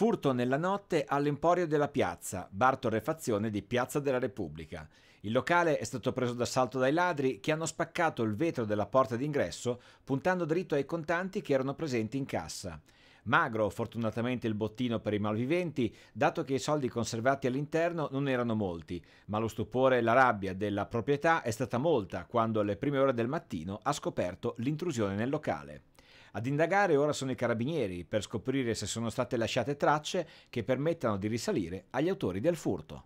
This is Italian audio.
Furto nella notte all'Emporio della Piazza, bar torrefazione di Piazza della Repubblica. Il locale è stato preso d'assalto dai ladri che hanno spaccato il vetro della porta d'ingresso puntando dritto ai contanti che erano presenti in cassa. Magro fortunatamente il bottino per i malviventi, dato che i soldi conservati all'interno non erano molti, ma lo stupore e la rabbia della proprietà è stata molta quando alle prime ore del mattino ha scoperto l'intrusione nel locale. Ad indagare ora sono i carabinieri per scoprire se sono state lasciate tracce che permettano di risalire agli autori del furto.